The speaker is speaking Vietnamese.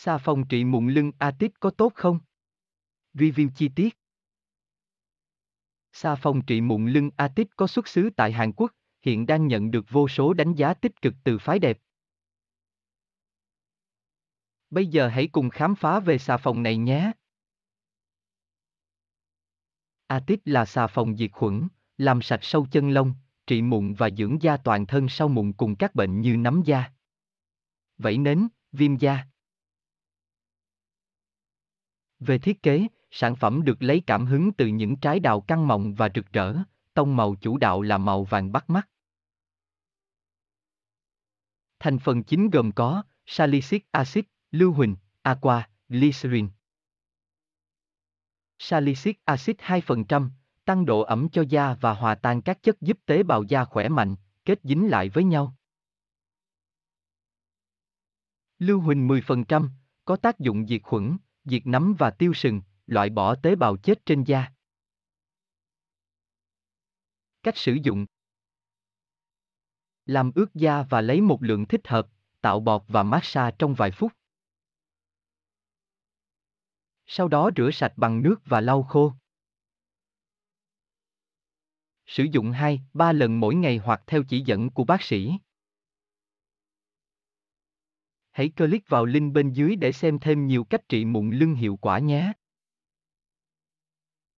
Xà phòng trị mụn lưng Atit có tốt không? Review chi tiết Xà phòng trị mụn lưng Atit có xuất xứ tại Hàn Quốc, hiện đang nhận được vô số đánh giá tích cực từ phái đẹp. Bây giờ hãy cùng khám phá về xà phòng này nhé. Atit là xà phòng diệt khuẩn, làm sạch sâu chân lông, trị mụn và dưỡng da toàn thân sau mụn cùng các bệnh như nấm da. Vẫy nến, viêm da. Về thiết kế, sản phẩm được lấy cảm hứng từ những trái đào căng mọng và rực rỡ, tông màu chủ đạo là màu vàng bắt mắt. Thành phần chính gồm có salicylic acid, lưu huỳnh, aqua, glycerin. Salicylic acid 2%, tăng độ ẩm cho da và hòa tan các chất giúp tế bào da khỏe mạnh, kết dính lại với nhau. Lưu huỳnh 10%, có tác dụng diệt khuẩn, diệt nấm và tiêu sừng, loại bỏ tế bào chết trên da. Cách sử dụng Làm ướt da và lấy một lượng thích hợp, tạo bọt và massage trong vài phút. Sau đó rửa sạch bằng nước và lau khô. Sử dụng 2-3 lần mỗi ngày hoặc theo chỉ dẫn của bác sĩ. Hãy click vào link bên dưới để xem thêm nhiều cách trị mụn lưng hiệu quả nhé.